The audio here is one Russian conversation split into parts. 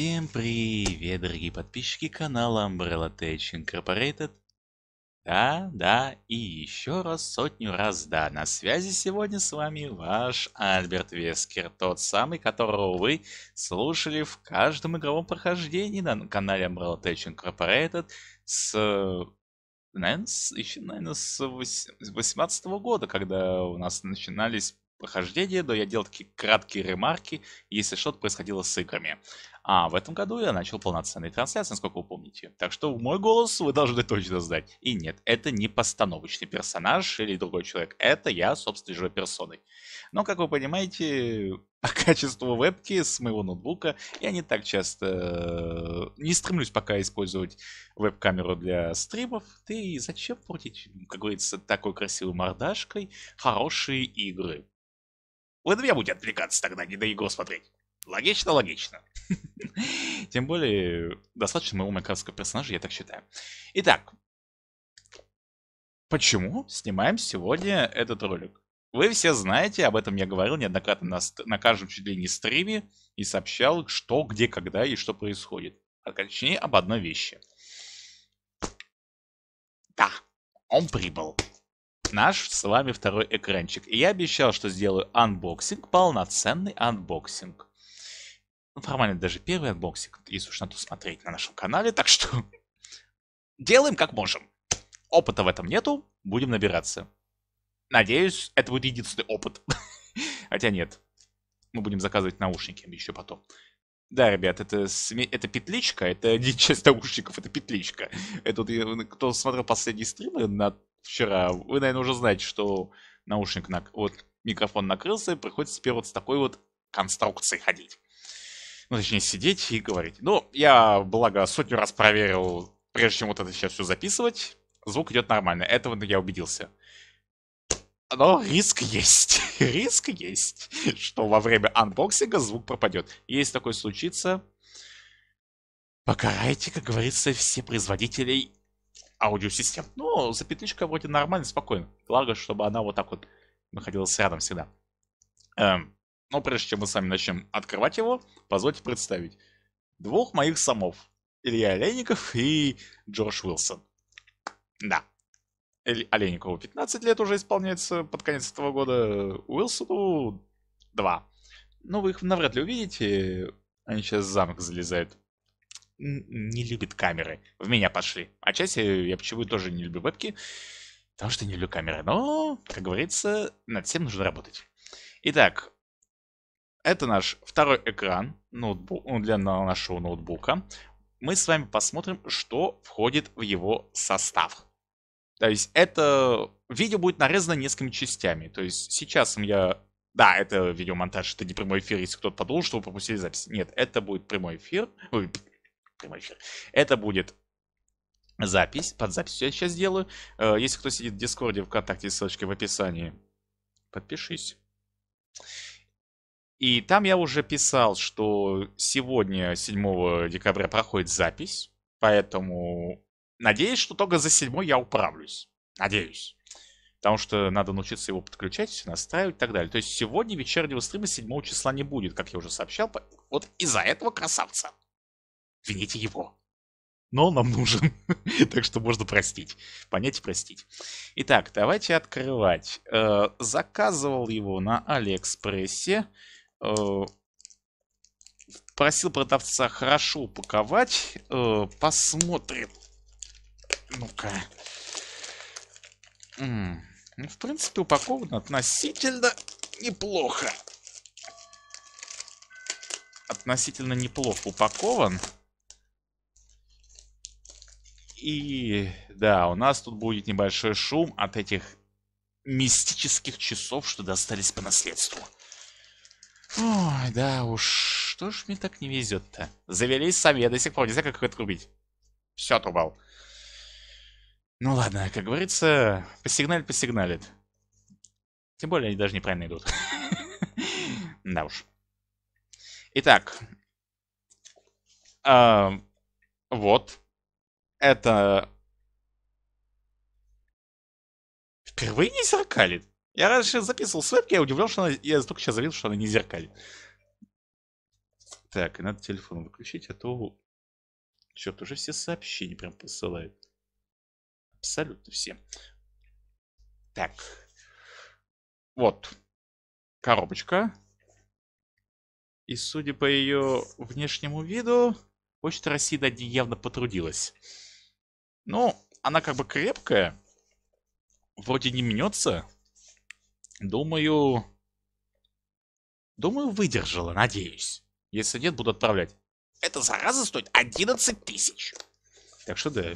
Всем привет, дорогие подписчики канала Umbrella Tech Incorporated. Да, да, и еще раз сотню раз да. На связи сегодня с вами ваш Альберт Вескер, тот самый, которого вы слушали в каждом игровом прохождении на канале Umbrella Tech Incorporated с наверное, с, еще, наверное, с 2018 -го года, когда у нас начинались прохождения, но я делал такие краткие ремарки, если что-то происходило с играми. А в этом году я начал полноценные трансляции, насколько вы помните. Так что мой голос вы должны точно знать. И нет, это не постановочный персонаж или другой человек. Это я, собственно, живой персоной. Но, как вы понимаете, по качеству вебки с моего ноутбука я не так часто... Э, не стремлюсь пока использовать веб-камеру для стримов. Ты зачем портить, как говорится, такой красивой мордашкой хорошие игры? Вы на меня будете отвлекаться тогда, не на игру смотреть. Логично, логично. Тем более, достаточно моего майкрафтского персонажа, я так считаю. Итак, почему снимаем сегодня этот ролик? Вы все знаете, об этом я говорил неоднократно на, на каждом чуть ли не стриме и сообщал, что, где, когда и что происходит. А точнее, об одной вещи. Да, он прибыл наш с вами второй экранчик. И я обещал, что сделаю анбоксинг, полноценный анбоксинг формально даже первый отбоксик, если уж на то смотреть на нашем канале, так что делаем как можем. Опыта в этом нету, будем набираться. Надеюсь, это будет единственный опыт. Хотя нет, мы будем заказывать наушники еще потом. Да, ребят, это, сме... это петличка, это не часть наушников, это петличка. Это вот, ну, кто смотрел последние стримы на вчера, вы, наверное, уже знаете, что наушник, на... вот микрофон накрылся, и приходится теперь вот с такой вот конструкцией ходить ну, точнее, сидеть и говорить. Ну, я, благо, сотню раз проверил, прежде чем вот это сейчас все записывать, звук идет нормально. Этого я убедился. Но риск есть. риск есть, что во время анбоксинга звук пропадет. Если такое случится, покарайте, как говорится, все производителей аудиосистем. Ну, запятничка вроде нормально, спокойно. Благо, чтобы она вот так вот находилась рядом всегда. Эм, но прежде чем мы сами начнем открывать его, позвольте представить двух моих самов. Илья Олейников и Джордж Уилсон. Да. Иль... Олейникову 15 лет уже исполняется под конец этого года. Уилсону 2. Ну, вы их навряд ли увидите. Они сейчас в замок залезают. не любит камеры. В меня пошли. Отчасти я почему то тоже не люблю вебки. Потому что не люблю камеры. Но, как говорится, над всем нужно работать. Итак, это наш второй экран ноутбук, ну, для нашего ноутбука. Мы с вами посмотрим, что входит в его состав. То есть это видео будет нарезано несколькими частями. То есть сейчас я... Да, это видеомонтаж, это не прямой эфир, если кто-то подумал, что вы пропустили запись. Нет, это будет прямой эфир. Ой, прямой эфир. Это будет запись. Под запись я сейчас делаю. Э, если кто сидит в Дискорде, ВКонтакте, ссылочки в описании. Подпишись. И там я уже писал, что сегодня, 7 декабря, проходит запись. Поэтому надеюсь, что только за 7 я управлюсь. Надеюсь. Потому что надо научиться его подключать, настраивать и так далее. То есть сегодня вечернего стрима 7 числа не будет, как я уже сообщал. Вот из-за этого красавца. Вините его. Но он нам нужен. так что можно простить. Понять и простить. Итак, давайте открывать. Э, заказывал его на Алиэкспрессе. Э, просил продавца хорошо упаковать. Э, посмотрим. Ну-ка. Ну, в принципе, упаковано относительно неплохо. Относительно неплохо упакован. И да, у нас тут будет небольшой шум от этих мистических часов, что достались по наследству. Ой, да уж, что ж мне так не везет-то? Завелись сами, я до сих пор не знаю, как их отрубить. Все отрубал. Ну ладно, как говорится, посигналь посигналит. Тем более они даже неправильно идут. Да уж. Итак. А, вот. Это... Впервые не зеркалит. Я раньше записывал с я удивлен, что она... Я только сейчас заметил, что она не зеркаль. Так, и надо телефон выключить, а то... Черт, уже все сообщения прям посылают. Абсолютно все. Так. Вот. Коробочка. И судя по ее внешнему виду, Почта России над ней явно потрудилась. Ну, она как бы крепкая. Вроде не мнется. Думаю... Думаю, выдержала, надеюсь. Если нет, буду отправлять. Эта зараза стоит 11 тысяч. Так что да.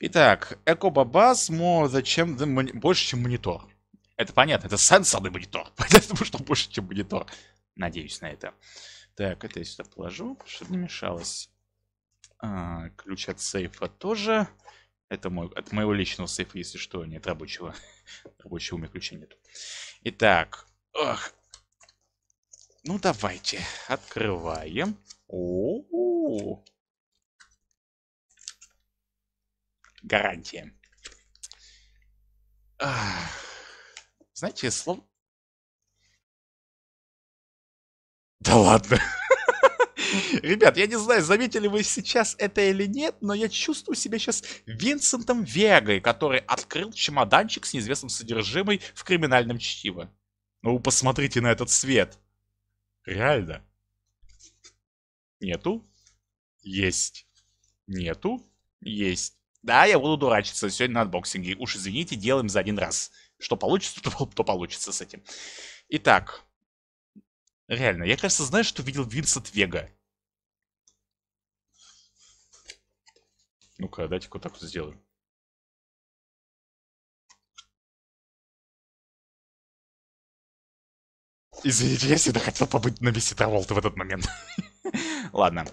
Итак, эко-бабас зачем больше, чем монитор. Это понятно, это сенсорный монитор. Потому что больше, чем монитор. Надеюсь на это. Так, это я сюда положу, чтобы не мешалось. А, ключ от сейфа тоже. Это мой, от моего личного сейфа, если что, нет рабочего. Больше у меня ключа нет. Итак. Ах. Ну, давайте. Открываем. О, -о, -о. Гарантия. Ах. Знаете, слово... Да ладно. Ребят, я не знаю, заметили вы сейчас это или нет, но я чувствую себя сейчас Винсентом Вегой, который открыл чемоданчик с неизвестным содержимым в криминальном чтиво. Ну, посмотрите на этот свет. Реально. Нету. Есть. Нету. Есть. Да, я буду дурачиться сегодня на отбоксинге. Уж извините, делаем за один раз. Что получится, то, то получится с этим. Итак, реально, я, кажется, знаю, что видел Винсент Вега. Ну-ка, дайте-ка вот так вот сделаю. Извините, я всегда хотел побыть на месте Траволта в этот момент. Ладно.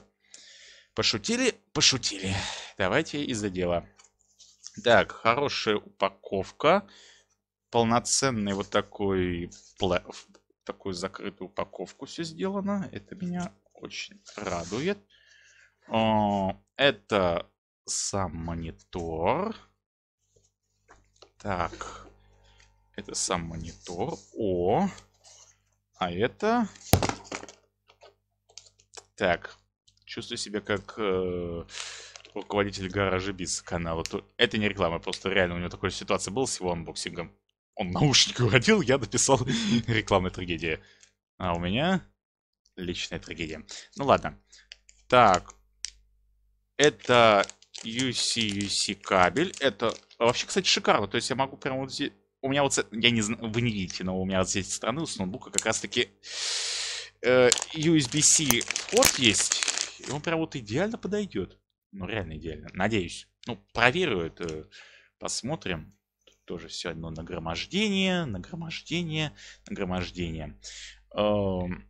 Пошутили, пошутили. Давайте из-за дела. Так, хорошая упаковка. Полноценный вот такой пла... такую закрытую упаковку все сделано. Это меня очень радует. Это сам монитор. Так. Это сам монитор. О. А это... Так. Чувствую себя как э, руководитель гаража без канала. Это не реклама, просто реально у него такая ситуация была с его анбоксингом. Он наушники уронил, я дописал рекламная трагедия. А у меня личная трагедия. Ну ладно. Так. Это UC, UC кабель. Это вообще, кстати, шикарно. То есть я могу прямо вот здесь... У меня вот... Я не знаю, вы не видите, но у меня вот здесь стороны с ноутбука как раз-таки э, USB-C вход есть. И он прям вот идеально подойдет. Ну, реально идеально. Надеюсь. Ну, проверю это. Посмотрим. Тут тоже все одно нагромождение, нагромождение, нагромождение. Эм...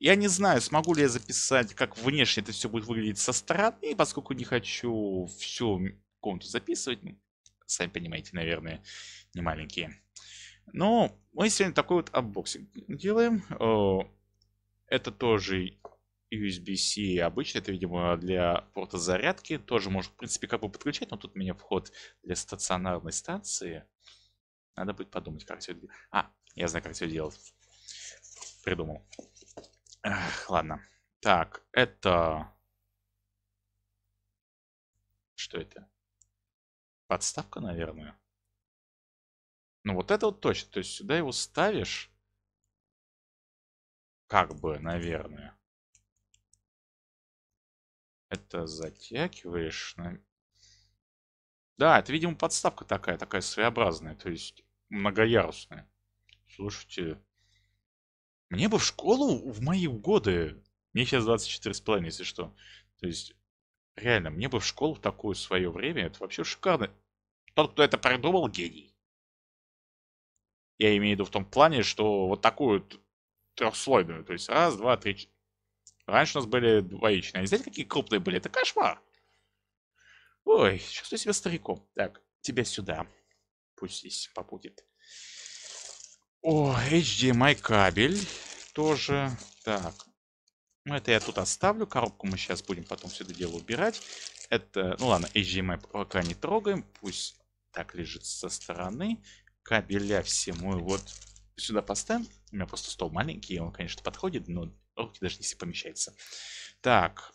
Я не знаю, смогу ли я записать, как внешне это все будет выглядеть со стороны, поскольку не хочу всю комнату записывать. Ну, сами понимаете, наверное, не маленькие. Но ну, мы сегодня такой вот апбоксинг делаем. Э, это тоже USB-C обычно, это, видимо, для порта зарядки. Тоже можно, в принципе, как бы подключать, но тут у меня вход для стационарной станции. Надо будет подумать, как все это делать. А, я знаю, как все делать. Придумал. Эх, ладно. Так, это... Что это? Подставка, наверное. Ну вот это вот точно. То есть сюда его ставишь. Как бы, наверное. Это затягиваешь. На... Да, это, видимо, подставка такая, такая своеобразная. То есть многоярусная. Слушайте, мне бы в школу в мои годы, мне сейчас 24 с половиной, если что. То есть, реально, мне бы в школу в такое свое время, это вообще шикарно. Тот, кто это придумал, гений. Я имею в виду в том плане, что вот такую трехслойную, то есть раз, два, три, Раньше у нас были двоичные, а знаете, какие крупные были? Это кошмар. Ой, чувствую себя стариком. Так, тебя сюда. Пусть здесь побудет. О, HDMI кабель тоже. Так. Ну, это я тут оставлю. Коробку мы сейчас будем потом все это дело убирать. Это, ну ладно, HDMI пока не трогаем. Пусть так лежит со стороны. Кабеля все мы вот сюда поставим. У меня просто стол маленький, он, конечно, подходит, но руки даже не все помещается. Так.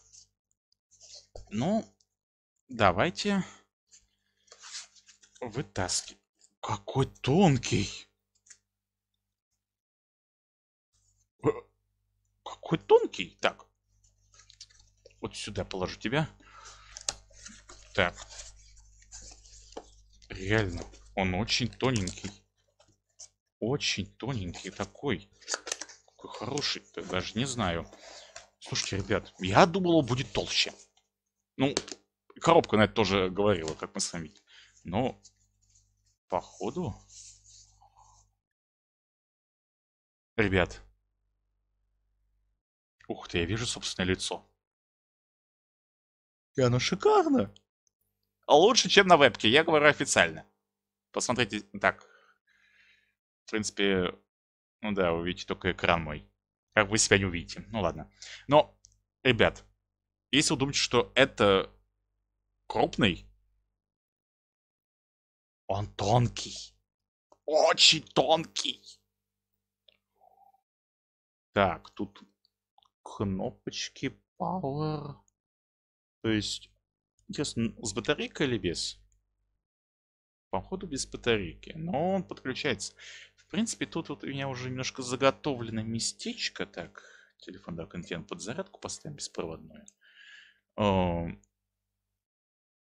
Ну, давайте вытаскиваем. Какой тонкий. Какой тонкий. Так. Вот сюда положу тебя. Так. Реально, он очень тоненький. Очень тоненький такой. Какой хороший, -то, даже не знаю. Слушайте, ребят, я думал, он будет толще. Ну, коробка на это тоже говорила, как мы с вами. Но, походу... Ребят, Ух ты, я вижу собственное лицо. И оно шикарно. А лучше, чем на вебке, я говорю официально. Посмотрите, так. В принципе, ну да, вы видите только экран мой. Как вы себя не увидите. Ну ладно. Но, ребят, если вы думаете, что это крупный, он тонкий. Очень тонкий. Так, тут кнопочки Power. То есть, интересно, с батарейкой или без? Походу без батарейки, но он подключается. В принципе, тут вот у меня уже немножко заготовлено местечко. Так, телефон, да, контент под зарядку поставим беспроводную. Эм.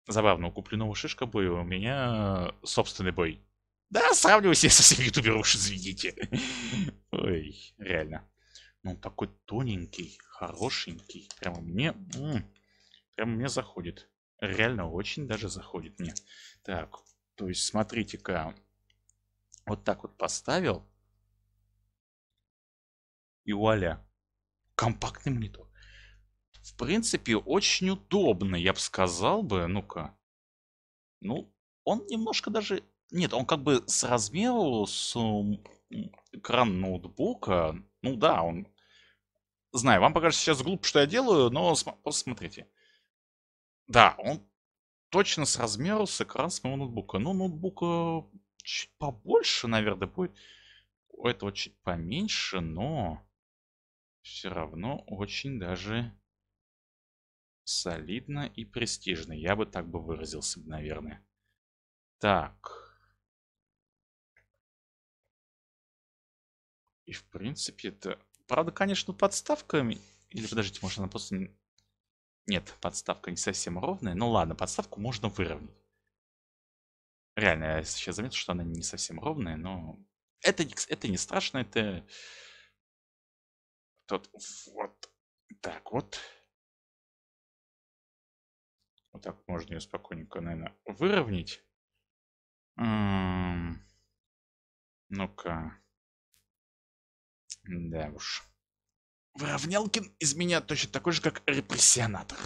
забавно, куплю новую шишка боя, у меня собственный бой. Да, сравнивайся себя со всеми ютуберов, извините. Ой, реально. Ну такой тоненький, хорошенький. Прямо мне... М -м, прямо мне заходит. Реально очень даже заходит мне. Так, то есть смотрите-ка. Вот так вот поставил. И вуаля. Компактный монитор. В принципе, очень удобно, я бы сказал бы. Ну-ка. Ну, он немножко даже... Нет, он как бы с размеру с экран ноутбука. Ну да, он Знаю, вам покажется сейчас глупо, что я делаю, но смотрите. Да, он точно с размером с экран с моего ноутбука. Ну, ноутбука чуть побольше, наверное, будет. У этого чуть поменьше, но все равно очень даже солидно и престижно. Я бы так бы выразился, наверное. Так. И в принципе, это Правда, конечно, подставками... Или подождите, может она просто... Нет, подставка не совсем ровная. Ну ладно, подставку можно выровнять. Реально, я сейчас заметил, что она не совсем ровная, но... Это, это не страшно, это... Тот... Вот. Так, вот. Вот так можно ее спокойненько, наверное, выровнять. М-м, ну-ка. Да уж. Воровнялкин из меня точно такой же, как репрессионатор.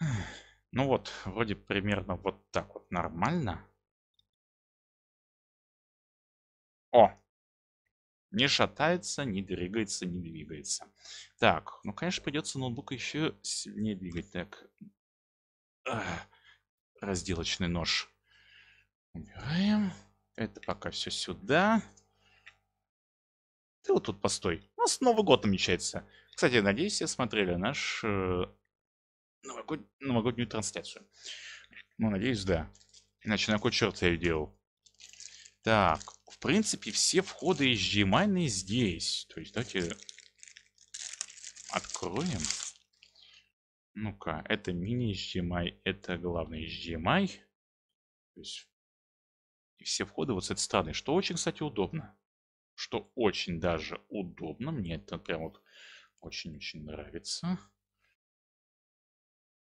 Ну вот, вроде примерно вот так вот нормально. О! Не шатается, не двигается, не двигается. Так, ну, конечно, придется ноутбук еще сильнее двигать. Так. Ах, разделочный нож. Убираем. Это пока все сюда. Ты вот тут постой. У нас Новый год намечается. Кстати, надеюсь, все смотрели наш э, новогод... новогоднюю трансляцию. Ну, надеюсь, да. Иначе на кой черт я ее делал? Так, в принципе, все входы из HDMI здесь. То есть, давайте откроем. Ну-ка, это мини-HDMI, это главный HDMI. То есть, и все входы вот с этой стороны, что очень, кстати, удобно что очень даже удобно. Мне это прям вот очень-очень нравится.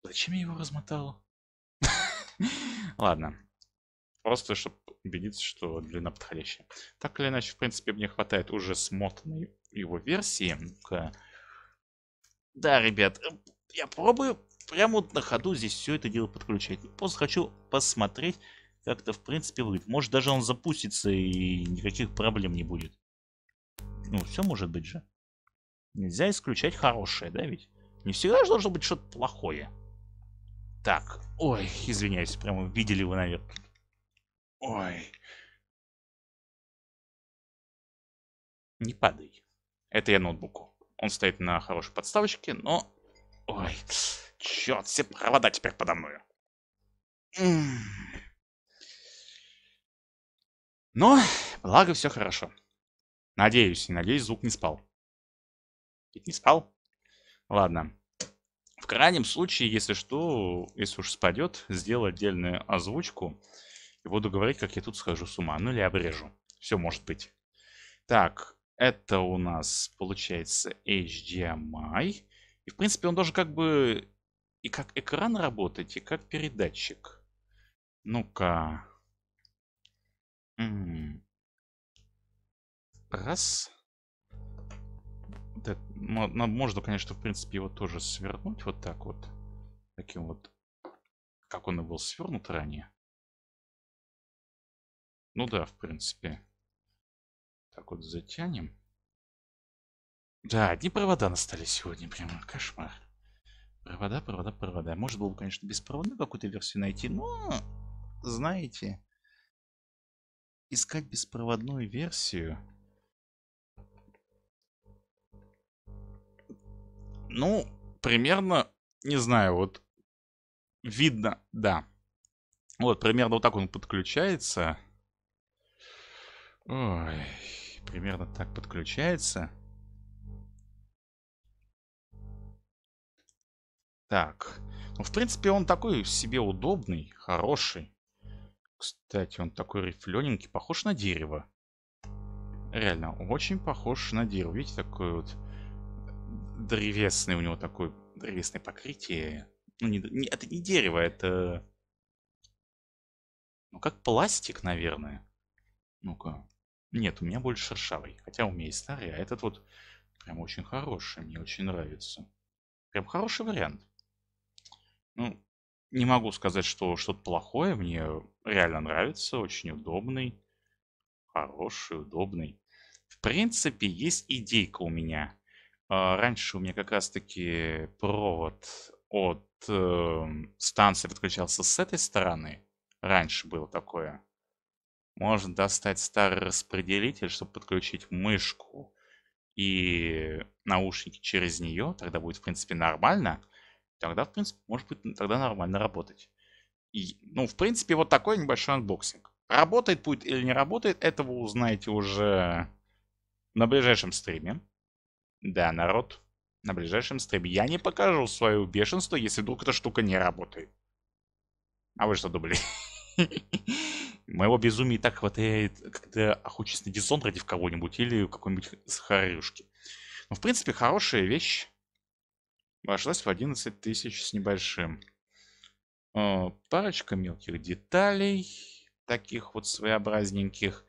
Зачем я его размотал? Ладно. Просто, чтобы убедиться, что длина подходящая. Так или иначе, в принципе, мне хватает уже смотанной его версии. Да, ребят, э, я пробую прямо вот на ходу здесь все это дело подключать. Просто хочу посмотреть, как-то в принципе будет. Может даже он запустится и никаких проблем не будет. Ну, все может быть же. Нельзя исключать хорошее, да ведь? Не всегда же должно быть что-то плохое. Так, ой, извиняюсь, прямо видели вы, наверное. Ой. Не падай. Это я ноутбуку. Он стоит на хорошей подставочке, но... Ой, черт, все провода теперь подо мною. Но, благо, все хорошо. Надеюсь, и надеюсь, звук не спал. Ведь не спал? Ладно. В крайнем случае, если что, если уж спадет, сделаю отдельную озвучку и буду говорить, как я тут схожу с ума. Ну или обрежу. Все может быть. Так, это у нас получается HDMI. И в принципе он должен как бы и как экран работать, и как передатчик. Ну-ка. М -м. Раз. можно, конечно, в принципе, его тоже свернуть вот так вот. Таким вот, как он и был свернут ранее. Ну да, в принципе. Так вот затянем. Да, одни провода настали сегодня, прямо кошмар. Провода, провода, провода. Можно было бы, конечно, без провода какую-то версию найти, но, знаете, искать беспроводную версию. Ну, примерно, не знаю, вот видно, да. Вот, примерно вот так он подключается. Ой, примерно так подключается. Так. Ну, в принципе, он такой себе удобный, хороший. Кстати, он такой рифлененький, похож на дерево. Реально, очень похож на дерево. Видите, такой вот э, древесный у него такой древесное покрытие. Ну, не, не, это не дерево, это... Ну, как пластик, наверное. Ну-ка. Нет, у меня больше шершавый. Хотя у меня и старый, а этот вот прям очень хороший. Мне очень нравится. Прям хороший вариант. Ну, не могу сказать, что что-то плохое. Мне реально нравится, очень удобный, хороший, удобный. В принципе, есть идейка у меня. А, раньше у меня как раз-таки провод от э, станции подключался с этой стороны. Раньше было такое. Можно достать старый распределитель, чтобы подключить мышку и наушники через нее. Тогда будет, в принципе, нормально. Тогда, в принципе, может быть, тогда нормально работать. И, ну, в принципе, вот такой небольшой анбоксинг. Работает будет или не работает, это вы узнаете уже на ближайшем стриме. Да, народ, на ближайшем стриме. Я не покажу свое бешенство, если вдруг эта штука не работает. А вы что думали? Моего безумия и так хватает, когда охочусь на дизон против кого-нибудь или какой-нибудь сахарюшки. Но, ну, в принципе, хорошая вещь обошлась в 11 тысяч с небольшим. Э, парочка мелких деталей, таких вот своеобразненьких.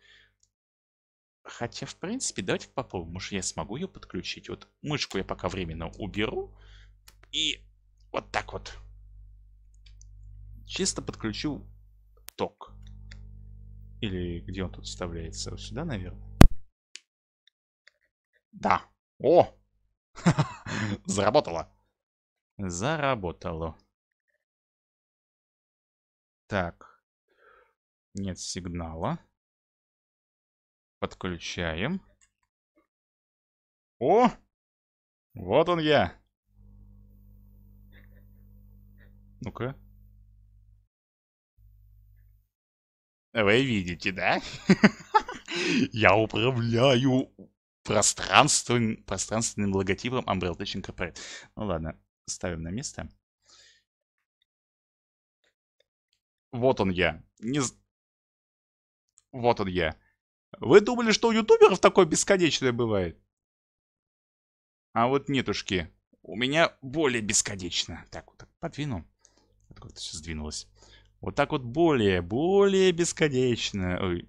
Хотя, в принципе, давайте попробуем. Может, я смогу ее подключить. Вот мышку я пока временно уберу. И вот так вот. Чисто подключу ток. Или где он тут вставляется? сюда, наверное. Да. О! Заработала. Заработало. Так. Нет сигнала. Подключаем. О! Вот он я. Ну-ка. Вы видите, да? Я управляю пространственным, логотипом Umbrella Teaching Corporate. Ну ладно ставим на место. Вот он я. Не... Вот он я. Вы думали, что у ютуберов такое бесконечное бывает? А вот нетушки. У меня более бесконечно. Так, вот так подвину. Это как-то все сдвинулось. Вот так вот более, более бесконечно. Ой.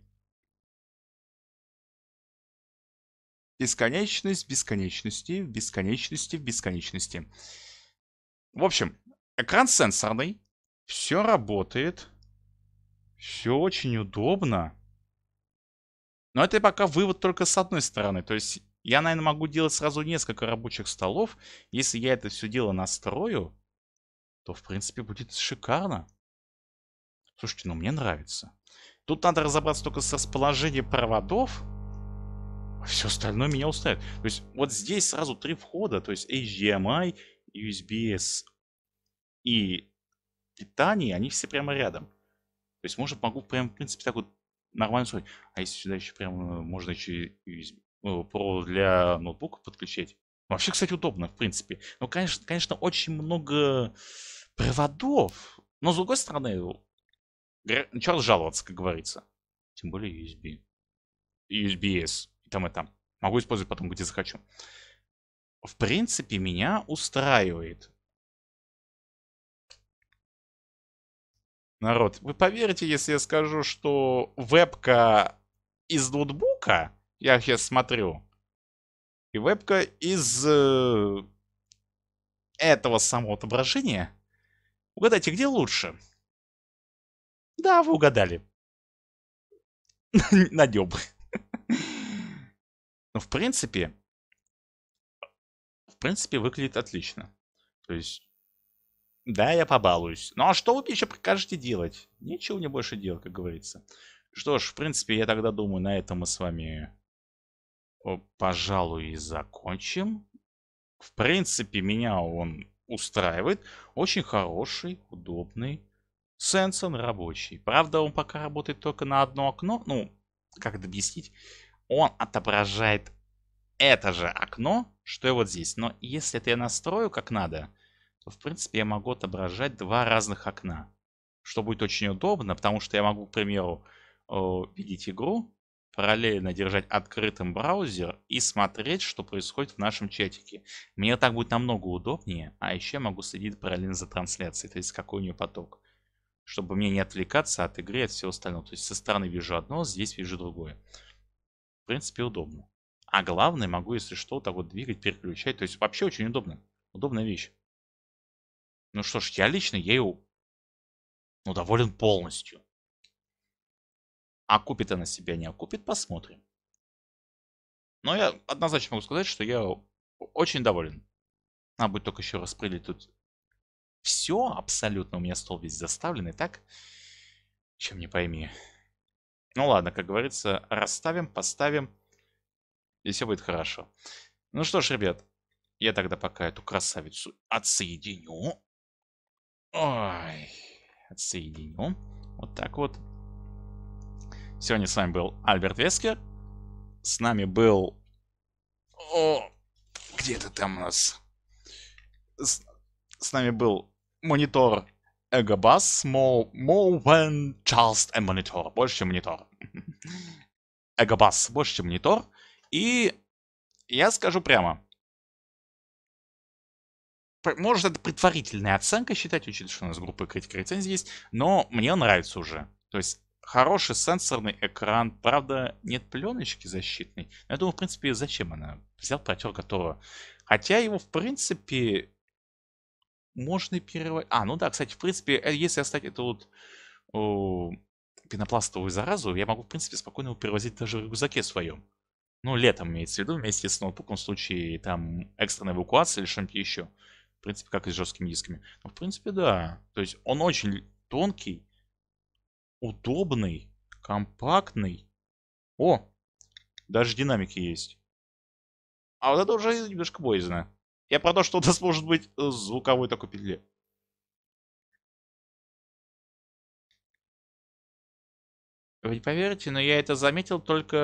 Бесконечность, бесконечности, бесконечности. бесконечности. В общем, экран сенсорный. Все работает. Все очень удобно. Но это пока вывод только с одной стороны. То есть я, наверное, могу делать сразу несколько рабочих столов. Если я это все дело настрою, то, в принципе, будет шикарно. Слушайте, ну мне нравится. Тут надо разобраться только с расположением проводов. А все остальное меня устраивает. То есть вот здесь сразу три входа. То есть HDMI, USB с и питание, они все прямо рядом. То есть можно могу прям, в принципе, так вот нормально строить. А если сюда еще прямо э, можно еще USB, ну, для ноутбука подключить. Вообще, кстати, удобно, в принципе. Но, ну, конечно, конечно, очень много проводов. Но, с другой стороны, ну, черт жаловаться, как говорится. Тем более USB. USB-S. И там, и там. Могу использовать потом, где захочу в принципе, меня устраивает. Народ, вы поверите, если я скажу, что вебка из ноутбука, я сейчас смотрю, и вебка из э, этого самого отображения, угадайте, где лучше? Да, вы угадали. На Надем. Но в принципе, в принципе, выглядит отлично. То есть, да, я побалуюсь. Ну а что вы еще прикажете делать? Ничего мне больше делать, как говорится. Что ж, в принципе, я тогда думаю, на этом мы с вами, пожалуй, и закончим. В принципе, меня он устраивает. Очень хороший, удобный. Сенсон рабочий. Правда, он пока работает только на одно окно. Ну, как это объяснить? Он отображает это же окно, что и вот здесь. Но если это я настрою как надо, то, в принципе, я могу отображать два разных окна. Что будет очень удобно, потому что я могу, к примеру, видеть игру, параллельно держать открытым браузер и смотреть, что происходит в нашем чатике. Мне так будет намного удобнее, а еще я могу следить параллельно за трансляцией, то есть какой у нее поток, чтобы мне не отвлекаться от игры и от всего остального. То есть со стороны вижу одно, здесь вижу другое. В принципе, удобно. А главное, могу, если что, так вот двигать, переключать. То есть вообще очень удобно. Удобная вещь. Ну что ж, я лично ею ну, доволен полностью. Окупит она себя, не окупит, посмотрим. Но я однозначно могу сказать, что я очень доволен. Надо будет только еще распылить тут все абсолютно. У меня стол весь заставленный, так. Чем не пойми. Ну ладно, как говорится, расставим, поставим. И все будет хорошо. Ну что ж, ребят, я тогда пока эту красавицу отсоединю. Ой, отсоединю. Вот так вот. Сегодня с вами был Альберт Вескер. С нами был... О, где ты там у нас? С, с нами был монитор Эгобас, Моуэн, Чарльз и монитор. Больше, чем монитор. Эгобас, больше, чем монитор. И я скажу прямо. Может, это предварительная оценка считать, учитывая, что у нас группа критика рецензии есть, но мне нравится уже. То есть хороший сенсорный экран, правда, нет пленочки защитной. я думаю, в принципе, зачем она? Взял, протер, которого. Хотя его, в принципе, можно и переводить. А, ну да, кстати, в принципе, э, если оставить эту вот о, пенопластовую заразу, я могу, в принципе, спокойно его перевозить даже в рюкзаке своем. Ну, летом имеется в виду, вместе с ноутбуком в случае там экстренной эвакуации или что-нибудь еще. В принципе, как и с жесткими дисками. Ну, в принципе, да. То есть он очень тонкий, удобный, компактный. О, даже динамики есть. А вот это уже немножко боязно. Я про то, что у нас может быть э, звуковой такой петле. Вы не поверите, но я это заметил только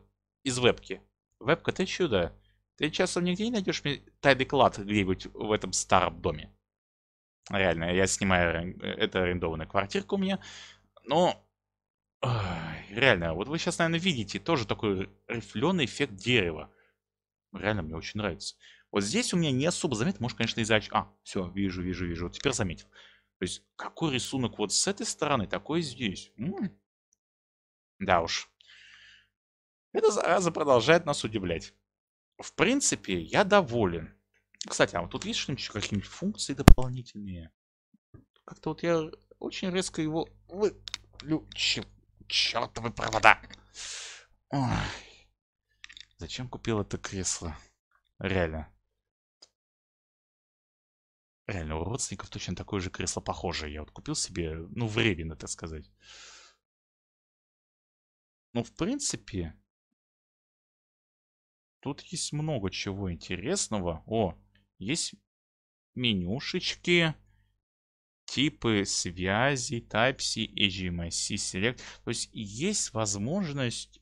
э, из вебки. Вебка, ты чудо. Ты часом нигде не найдешь тайный клад где-нибудь в этом старом доме. Реально, я снимаю, это арендованная квартирка у меня. Но, ой, реально, вот вы сейчас, наверное, видите тоже такой рифленый эффект дерева. Реально, мне очень нравится. Вот здесь у меня не особо заметно, может, конечно, из-за... А, все, вижу, вижу, вижу, вот теперь заметил. То есть, какой рисунок вот с этой стороны, такой здесь. М -м -м. Да уж. Эта зараза продолжает нас удивлять. В принципе, я доволен. Кстати, а вот тут есть что-нибудь, какие-нибудь функции дополнительные? Как-то вот я очень резко его выключил. Чертовы провода. Ой. Зачем купил это кресло? Реально. Реально, у родственников точно такое же кресло похожее. Я вот купил себе, ну, временно, так сказать. Ну, в принципе, Тут есть много чего интересного. О, есть менюшечки, типы связей, Type-C, HMIC, Select. То есть есть возможность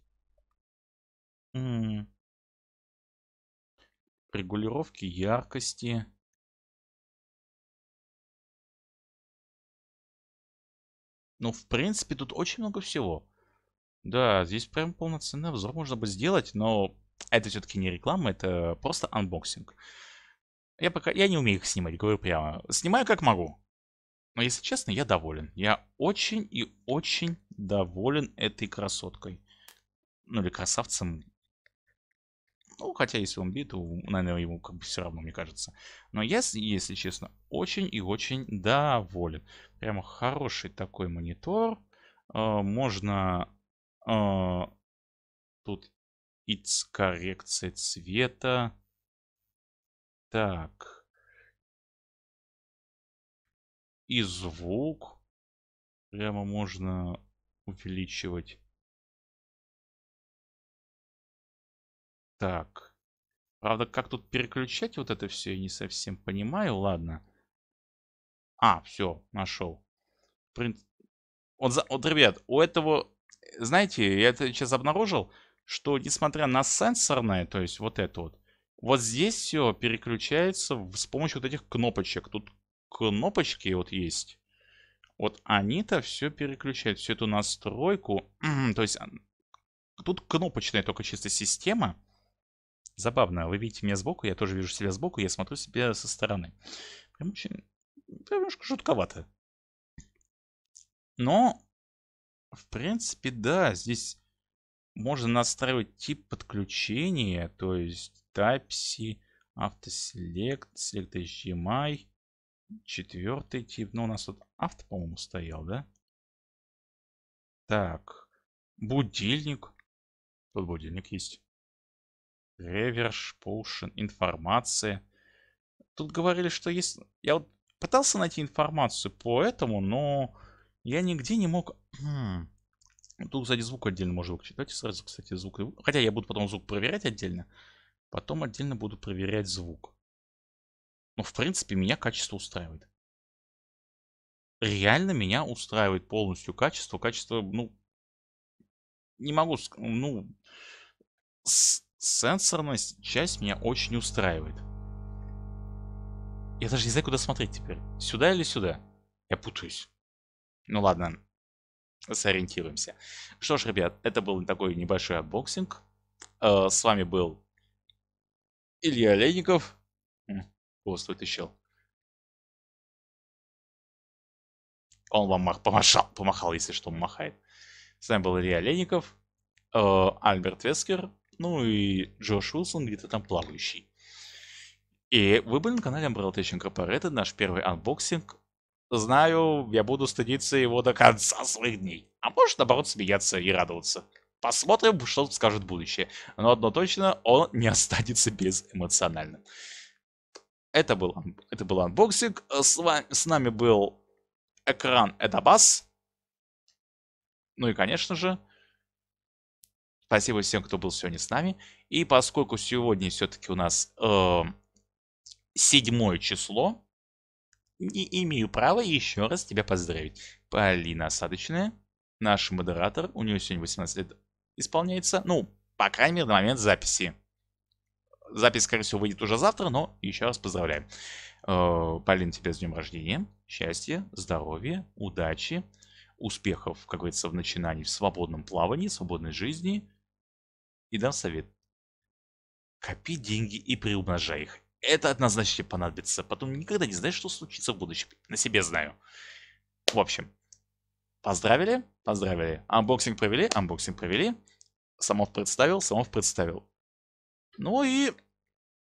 регулировки яркости. Ну, в принципе, тут очень много всего. Да, здесь прям полноценный обзор можно бы сделать, но это все-таки не реклама, это просто анбоксинг. Я пока я не умею их снимать, говорю прямо. Снимаю как могу. Но если честно, я доволен. Я очень и очень доволен этой красоткой. Ну или красавцем. Ну, хотя если он бит, наверное, ему как бы все равно, мне кажется. Но я, если честно, очень и очень доволен. Прямо хороший такой монитор. Э, можно э, тут и с цвета. Так. И звук. Прямо можно увеличивать. Так. Правда, как тут переключать вот это все, я не совсем понимаю. Ладно. А, все, нашел. Прин... Вот, вот, ребят, у этого... Э, знаете, я это сейчас обнаружил что несмотря на сенсорное, то есть вот это вот, вот здесь все переключается с помощью вот этих кнопочек. Тут кнопочки вот есть. Вот они-то все переключают, всю эту настройку. то есть тут кнопочная только чисто система. Забавно, вы видите меня сбоку, я тоже вижу себя сбоку, я смотрю себя со стороны. Прям очень, прям немножко жутковато. Но, в принципе, да, здесь можно настраивать тип подключения, то есть Type-C, AutoSelect, Select HDMI, четвертый тип. Ну, у нас тут авто, по-моему, стоял, да? Так, будильник. Тут будильник есть. Реверш, Potion, информация. Тут говорили, что есть... Я вот пытался найти информацию по этому, но я нигде не мог хм, Тут, кстати, звук отдельно можно выключить. Давайте сразу, кстати, звук... Хотя я буду потом звук проверять отдельно. Потом отдельно буду проверять звук. Но, ну, в принципе, меня качество устраивает. Реально меня устраивает полностью качество. Качество, ну... Не могу... Ну... Сенсорность, часть меня очень устраивает. Я даже не знаю, куда смотреть теперь. Сюда или сюда? Я путаюсь. Ну ладно, сориентируемся. Что ж, ребят, это был такой небольшой отбоксинг. Э, с вами был Илья Олейников. Просто еще. Он вам мах, помашал, помахал, если что, махает. С вами был Илья Олейников, э, Альберт Вескер, ну и Джош Уилсон, где-то там плавающий. И вы были на канале Umbrella Teaching Corporated, наш первый анбоксинг знаю, я буду стыдиться его до конца своих дней. А может, наоборот, смеяться и радоваться. Посмотрим, что скажет будущее. Но одно точно, он не останется безэмоциональным. Это был, это был анбоксинг. С, вами, с нами был экран Эдабас. Ну и, конечно же, спасибо всем, кто был сегодня с нами. И поскольку сегодня все-таки у нас э, 7 число, и имею право еще раз тебя поздравить. Полина Осадочная, наш модератор, у нее сегодня 18 лет исполняется. Ну, по крайней мере, на момент записи. Запись, скорее всего, выйдет уже завтра, но еще раз поздравляем. Э, Полин, тебя с днем рождения. Счастья, здоровья, удачи, успехов, как говорится, в начинании, в свободном плавании, свободной жизни. И дам совет. Копи деньги и приумножай их это однозначно понадобится. Потом никогда не знаешь, что случится в будущем. На себе знаю. В общем, поздравили, поздравили. Анбоксинг провели, анбоксинг провели. Самов представил, Самов представил. Ну и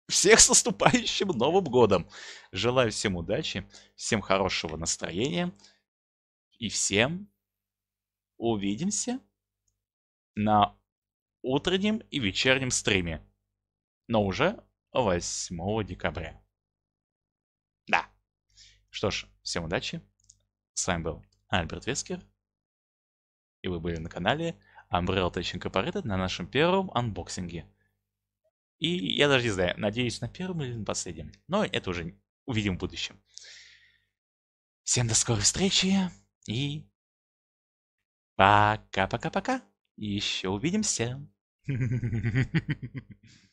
всех с наступающим Новым Годом. Желаю всем удачи, всем хорошего настроения и всем увидимся на утреннем и вечернем стриме. Но уже 8 декабря. Да. Что ж, всем удачи. С вами был Альберт Вескер. И вы были на канале Umbrella Tech Incorporated на нашем первом анбоксинге. И я даже не знаю, надеюсь на первом или на последнем. Но это уже увидим в будущем. Всем до скорой встречи и пока-пока-пока. Еще увидимся.